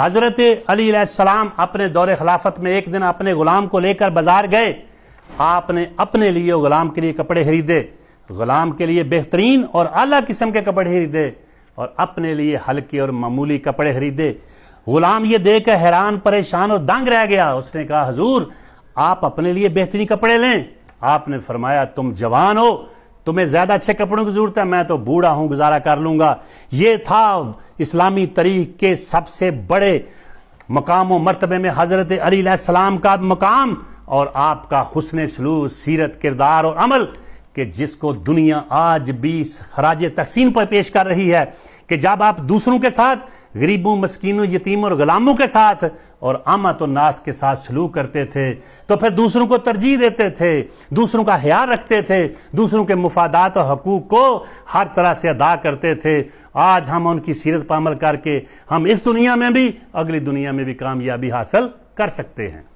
हजरत अलीसलाम अपने दौरे खिलाफत में एक दिन अपने गुलाम को लेकर बाजार गए आपने अपने लिए गुलाम के लिए कपड़े खरीदे गुलाम के लिए बेहतरीन और अला किस्म के कपड़े खरीदे और अपने लिए हल्के और मामूली कपड़े खरीदे गुलाम ये देखकर हैरान परेशान और दंग रह गया उसने कहा हजूर आप अपने लिए बेहतरीन कपड़े लें आपने फरमाया तुम जवान हो तुम्हें ज्यादा अच्छे कपड़ों की जरूरत है मैं तो बूढ़ा हूं गुजारा कर लूंगा ये था इस्लामी तरीक के सबसे बड़े मकाम मरतबे में हजरत सलाम का मकाम और आपका हुसन सलूस सीरत किरदार और अमल कि जिसको दुनिया आज भी हराज तहसीन पर पेश कर रही है कि जब आप दूसरों के साथ गरीबों मस्कीनों यतीमों और गुलामों के साथ और आमा तो नास के साथ सलूक करते थे तो फिर दूसरों को तरजीह देते थे दूसरों का हया रखते थे दूसरों के मुफादात और हकूक को हर तरह से अदा करते थे आज हम उनकी सीरत पर अमल करके हम इस दुनिया में भी अगली दुनिया में भी कामयाबी हासिल कर सकते हैं